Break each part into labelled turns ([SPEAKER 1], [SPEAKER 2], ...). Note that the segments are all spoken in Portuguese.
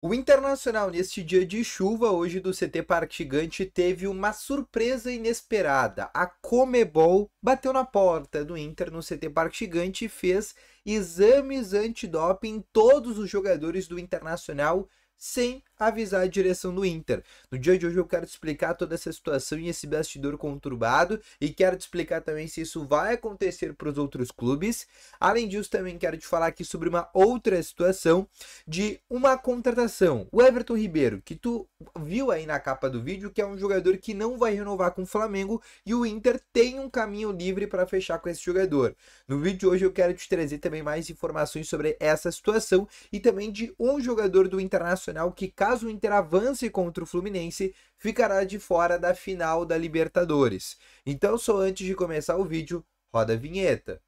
[SPEAKER 1] O Internacional, neste dia de chuva, hoje do CT Parque Gigante, teve uma surpresa inesperada. A Comebol bateu na porta do Inter no CT Parque Gigante e fez exames antidoping em todos os jogadores do Internacional, sem avisar a direção do Inter. No dia de hoje eu quero te explicar toda essa situação e esse bastidor conturbado e quero te explicar também se isso vai acontecer para os outros clubes. Além disso, também quero te falar aqui sobre uma outra situação de uma contratação. O Everton Ribeiro, que tu viu aí na capa do vídeo, que é um jogador que não vai renovar com o Flamengo e o Inter tem um caminho livre para fechar com esse jogador. No vídeo de hoje eu quero te trazer também mais informações sobre essa situação e também de um jogador do Internacional que caso o Inter avance contra o Fluminense, ficará de fora da final da Libertadores. Então, só antes de começar o vídeo, roda a vinheta.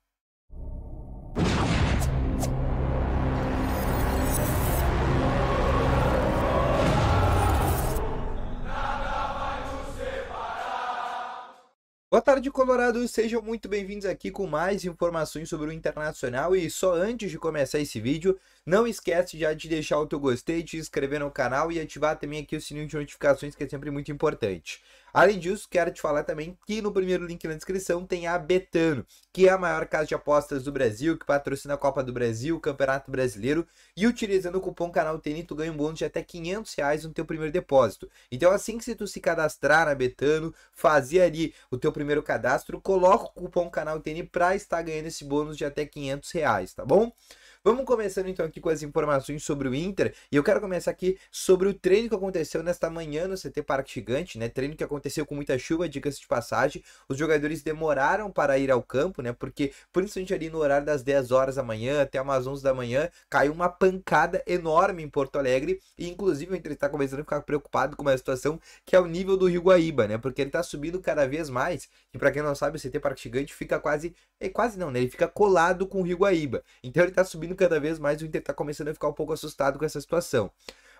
[SPEAKER 1] Boa tarde, Colorado. Sejam muito bem-vindos aqui com mais informações sobre o Internacional. E só antes de começar esse vídeo, não esquece já de deixar o teu gostei, te inscrever no canal e ativar também aqui o sininho de notificações, que é sempre muito importante. Além disso, quero te falar também que no primeiro link na descrição tem a Betano, que é a maior casa de apostas do Brasil, que patrocina a Copa do Brasil, o Campeonato Brasileiro, e utilizando o cupom canal TN, tu ganha um bônus de até 500 reais no teu primeiro depósito. Então assim que se tu se cadastrar na Betano, fazer ali o teu primeiro cadastro, coloca o cupom canal TN para estar ganhando esse bônus de até 500 reais, tá bom? Vamos começando então aqui com as informações sobre o Inter. E eu quero começar aqui sobre o treino que aconteceu nesta manhã no CT Parque Gigante, né? Treino que aconteceu com muita chuva, diga-se de passagem. Os jogadores demoraram para ir ao campo, né? Porque principalmente ali no horário das 10 horas da manhã até umas 11 da manhã, caiu uma pancada enorme em Porto Alegre. E inclusive o Inter está começando a ficar preocupado com uma situação que é o nível do Rio Guaíba, né? Porque ele está subindo cada vez mais. E para quem não sabe, o CT Parque Gigante fica quase. É quase não, né? Ele fica colado com o Rio Guaíba. Então ele está subindo cada vez mais, o Inter está começando a ficar um pouco assustado com essa situação.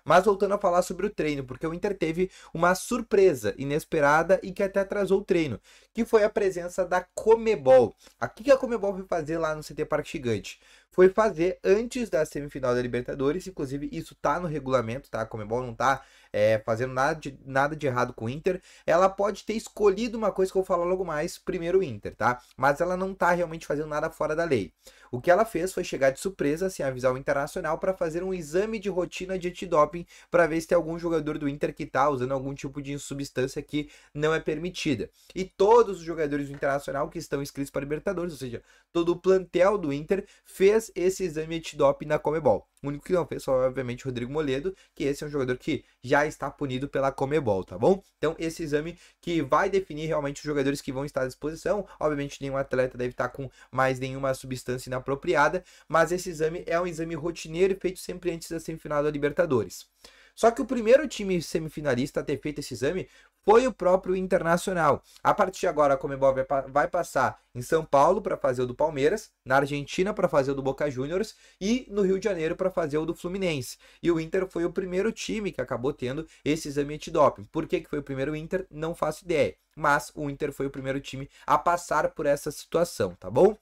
[SPEAKER 1] Mas voltando a falar sobre o treino, porque o Inter teve uma surpresa inesperada e que até atrasou o treino, que foi a presença da Comebol. O que a Comebol foi fazer lá no CT Parque Gigante? foi fazer antes da semifinal da Libertadores. Inclusive, isso tá no regulamento, tá? A é bom, não tá é, fazendo nada de, nada de errado com o Inter. Ela pode ter escolhido uma coisa que eu vou falar logo mais, primeiro o Inter, tá? Mas ela não tá realmente fazendo nada fora da lei. O que ela fez foi chegar de surpresa, sem assim, avisar o Internacional, para fazer um exame de rotina de antidoping para ver se tem algum jogador do Inter que tá usando algum tipo de substância que não é permitida. E todos os jogadores do Internacional que estão inscritos para Libertadores, ou seja, todo o plantel do Inter fez fez esse exame antidop na Comebol. O único que não fez foi, obviamente, Rodrigo Moledo, que esse é um jogador que já está punido pela Comebol, tá bom? Então, esse exame que vai definir realmente os jogadores que vão estar à disposição. Obviamente, nenhum atleta deve estar com mais nenhuma substância inapropriada, mas esse exame é um exame rotineiro feito sempre antes da semifinal da Libertadores. Só que o primeiro time semifinalista a ter feito esse exame foi o próprio Internacional. A partir de agora, a Comebol vai passar em São Paulo para fazer o do Palmeiras, na Argentina para fazer o do Boca Juniors e no Rio de Janeiro para fazer o do Fluminense. E o Inter foi o primeiro time que acabou tendo esse exame antidoping. Por que, que foi o primeiro Inter? Não faço ideia. Mas o Inter foi o primeiro time a passar por essa situação, tá bom?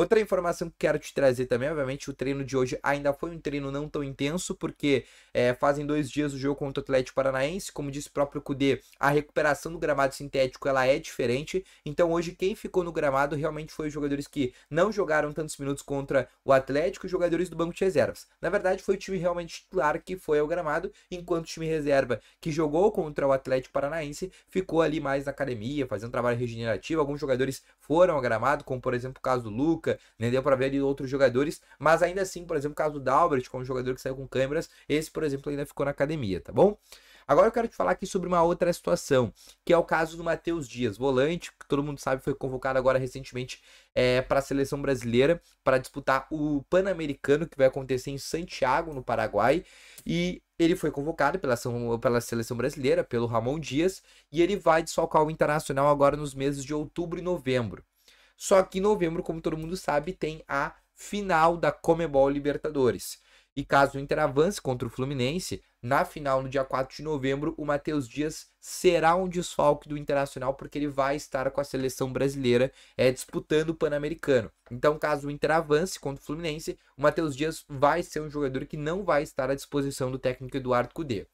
[SPEAKER 1] Outra informação que quero te trazer também, obviamente, o treino de hoje ainda foi um treino não tão intenso, porque é, fazem dois dias o jogo contra o Atlético Paranaense, como disse o próprio Cude a recuperação do gramado sintético ela é diferente, então hoje quem ficou no gramado realmente foi os jogadores que não jogaram tantos minutos contra o Atlético, os jogadores do banco de reservas. Na verdade, foi o time realmente titular que foi ao gramado, enquanto o time reserva que jogou contra o Atlético Paranaense ficou ali mais na academia, fazendo trabalho regenerativo, alguns jogadores foram ao gramado, como por exemplo o caso do Lucas, Luca, né, deu para ver ali outros jogadores, mas ainda assim, por exemplo, o caso do Dalbert, como é jogador que saiu com câmeras, esse, por exemplo, ainda ficou na academia, tá bom? Agora eu quero te falar aqui sobre uma outra situação, que é o caso do Matheus Dias, volante, que todo mundo sabe foi convocado agora recentemente é, para a seleção brasileira para disputar o Pan-Americano que vai acontecer em Santiago, no Paraguai. E ele foi convocado pela, pela seleção brasileira, pelo Ramon Dias, e ele vai desfalcar o Internacional agora nos meses de outubro e novembro. Só que em novembro, como todo mundo sabe, tem a final da Comebol Libertadores. E caso o Inter avance contra o Fluminense, na final, no dia 4 de novembro, o Matheus Dias será um desfalque do Internacional, porque ele vai estar com a seleção brasileira é, disputando o Pan-Americano. Então, caso o Inter avance contra o Fluminense, o Matheus Dias vai ser um jogador que não vai estar à disposição do técnico Eduardo Cudê.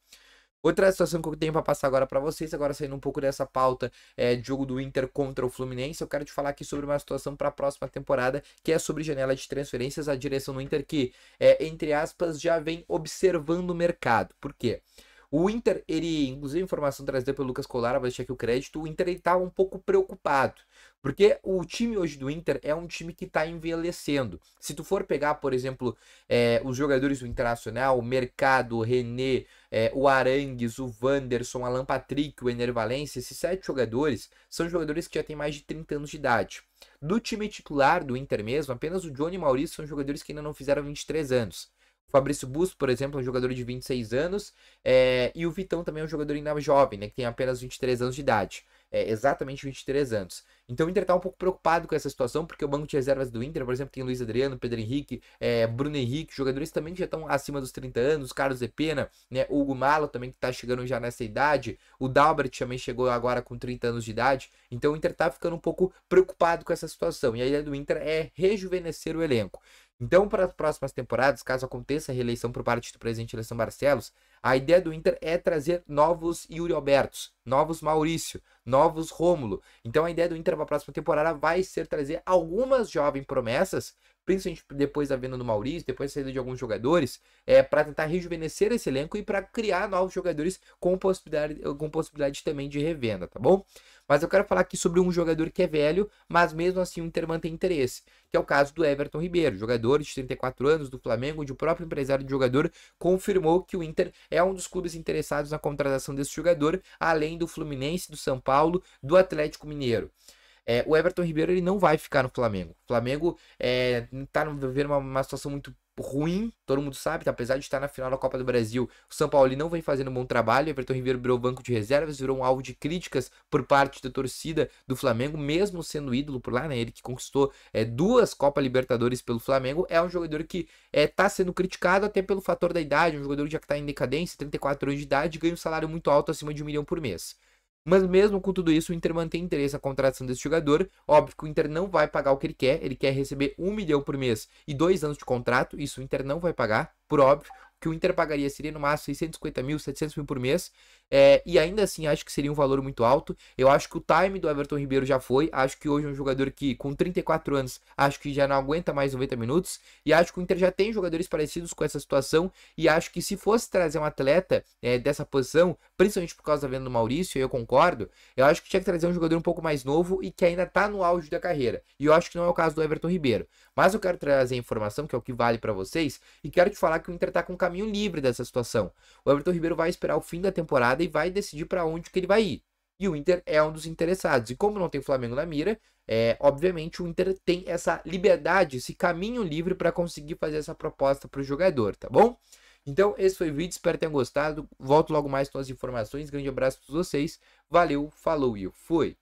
[SPEAKER 1] Outra situação que eu tenho para passar agora para vocês, agora saindo um pouco dessa pauta é, de jogo do Inter contra o Fluminense, eu quero te falar aqui sobre uma situação para a próxima temporada, que é sobre janela de transferências, a direção do Inter que, é, entre aspas, já vem observando o mercado. Por quê? O Inter, ele, inclusive informação trazida pelo Lucas Colara, vai deixar aqui o crédito, o Inter estava tá um pouco preocupado, porque o time hoje do Inter é um time que está envelhecendo. Se tu for pegar, por exemplo, é, os jogadores do Internacional, o Mercado, o René, é, o Arangues, o Wanderson, Alan Patrick, o Ener Valencia, esses sete jogadores são jogadores que já têm mais de 30 anos de idade. Do time titular do Inter mesmo, apenas o Johnny e Maurício são jogadores que ainda não fizeram 23 anos. Fabrício Busto, por exemplo, é um jogador de 26 anos. É, e o Vitão também é um jogador ainda jovem, né? Que tem apenas 23 anos de idade. É, exatamente 23 anos. Então o Inter tá um pouco preocupado com essa situação, porque o banco de reservas do Inter, por exemplo, tem Luiz Adriano, Pedro Henrique, é, Bruno Henrique, jogadores também que já estão acima dos 30 anos, Carlos Epena, né, Hugo Malo também que tá chegando já nessa idade, o Dalbert também chegou agora com 30 anos de idade, então o Inter tá ficando um pouco preocupado com essa situação, e a ideia do Inter é rejuvenescer o elenco. Então, para as próximas temporadas, caso aconteça a reeleição por parte do presidente Eleição Barcelos, a ideia do Inter é trazer novos Yuri Albertos, novos Maurício, novos Rômulo. Então, a ideia do Inter para a próxima temporada vai ser trazer algumas jovens promessas principalmente depois da venda do Maurício, depois da saída de alguns jogadores, é, para tentar rejuvenescer esse elenco e para criar novos jogadores com possibilidade, com possibilidade também de revenda, tá bom? Mas eu quero falar aqui sobre um jogador que é velho, mas mesmo assim o Inter mantém interesse, que é o caso do Everton Ribeiro, jogador de 34 anos do Flamengo, onde o próprio empresário do jogador confirmou que o Inter é um dos clubes interessados na contratação desse jogador, além do Fluminense, do São Paulo, do Atlético Mineiro. É, o Everton Ribeiro ele não vai ficar no Flamengo. O Flamengo está é, vivendo uma, uma situação muito ruim, todo mundo sabe, tá? apesar de estar na final da Copa do Brasil, o São Paulo não vem fazendo um bom trabalho, Everton Ribeiro virou banco de reservas, virou um alvo de críticas por parte da torcida do Flamengo, mesmo sendo ídolo por lá, né? Ele que conquistou é, duas Copa Libertadores pelo Flamengo, é um jogador que é, tá sendo criticado até pelo fator da idade, um jogador já que está em decadência, 34 anos de idade, ganha um salário muito alto, acima de um milhão por mês. Mas mesmo com tudo isso, o Inter mantém interesse na contratação desse jogador. Óbvio que o Inter não vai pagar o que ele quer. Ele quer receber um milhão por mês e dois anos de contrato. Isso o Inter não vai pagar, por óbvio que o Inter pagaria seria no máximo 650 mil, 700 mil por mês. É, e ainda assim, acho que seria um valor muito alto. Eu acho que o time do Everton Ribeiro já foi. Acho que hoje é um jogador que, com 34 anos, acho que já não aguenta mais 90 minutos. E acho que o Inter já tem jogadores parecidos com essa situação. E acho que se fosse trazer um atleta é, dessa posição, principalmente por causa da venda do Maurício, eu concordo. Eu acho que tinha que trazer um jogador um pouco mais novo e que ainda tá no auge da carreira. E eu acho que não é o caso do Everton Ribeiro. Mas eu quero trazer informação, que é o que vale para vocês. E quero te falar que o Inter tá com um caminho caminho livre dessa situação. O Everton Ribeiro vai esperar o fim da temporada e vai decidir para onde que ele vai ir. E o Inter é um dos interessados. E como não tem o Flamengo na mira, é, obviamente o Inter tem essa liberdade, esse caminho livre para conseguir fazer essa proposta para o jogador, tá bom? Então, esse foi o vídeo, espero que tenham gostado. Volto logo mais com as informações. Grande abraço a todos vocês. Valeu, falou e fui!